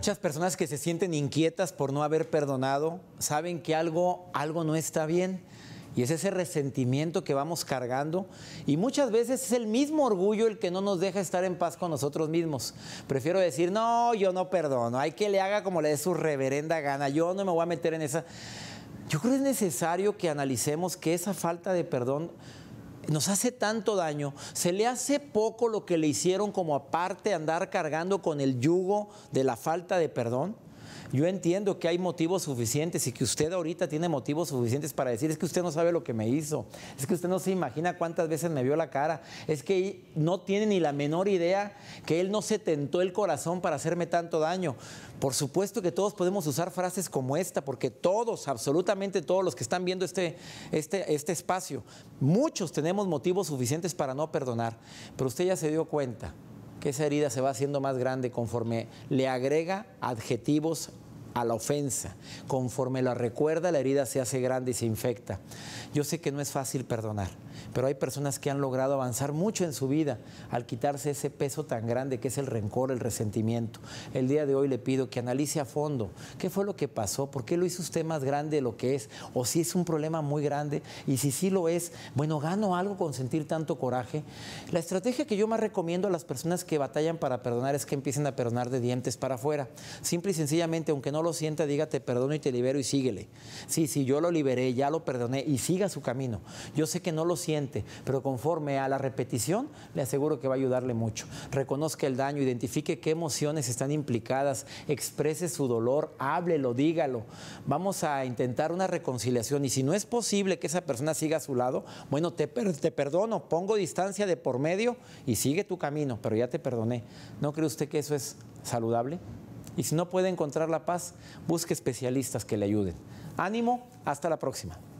Muchas personas que se sienten inquietas por no haber perdonado saben que algo, algo no está bien. Y es ese resentimiento que vamos cargando. Y muchas veces es el mismo orgullo el que no nos deja estar en paz con nosotros mismos. Prefiero decir, no, yo no perdono. Hay que le haga como le dé su reverenda gana. Yo no me voy a meter en esa. Yo creo que es necesario que analicemos que esa falta de perdón nos hace tanto daño, se le hace poco lo que le hicieron como aparte andar cargando con el yugo de la falta de perdón. Yo entiendo que hay motivos suficientes y que usted ahorita tiene motivos suficientes para decir, es que usted no sabe lo que me hizo, es que usted no se imagina cuántas veces me vio la cara, es que no tiene ni la menor idea que él no se tentó el corazón para hacerme tanto daño. Por supuesto que todos podemos usar frases como esta, porque todos, absolutamente todos los que están viendo este, este, este espacio, muchos tenemos motivos suficientes para no perdonar, pero usted ya se dio cuenta que esa herida se va haciendo más grande conforme le agrega adjetivos a la ofensa. Conforme la recuerda, la herida se hace grande y se infecta. Yo sé que no es fácil perdonar pero hay personas que han logrado avanzar mucho en su vida al quitarse ese peso tan grande que es el rencor, el resentimiento. El día de hoy le pido que analice a fondo qué fue lo que pasó, por qué lo hizo usted más grande de lo que es, o si es un problema muy grande, y si sí lo es, bueno, gano algo con sentir tanto coraje. La estrategia que yo más recomiendo a las personas que batallan para perdonar es que empiecen a perdonar de dientes para afuera. Simple y sencillamente, aunque no lo sienta, diga te perdono y te libero y síguele. Sí, sí, yo lo liberé, ya lo perdoné y siga su camino. Yo sé que no lo siente, pero conforme a la repetición, le aseguro que va a ayudarle mucho. Reconozca el daño, identifique qué emociones están implicadas, exprese su dolor, háblelo, dígalo. Vamos a intentar una reconciliación y si no es posible que esa persona siga a su lado, bueno, te, perdono, pongo distancia de por medio y sigue tu camino, pero ya te perdoné. ¿No cree usted que eso es saludable? Y si no puede encontrar la paz, busque especialistas que le ayuden. Ánimo, hasta la próxima.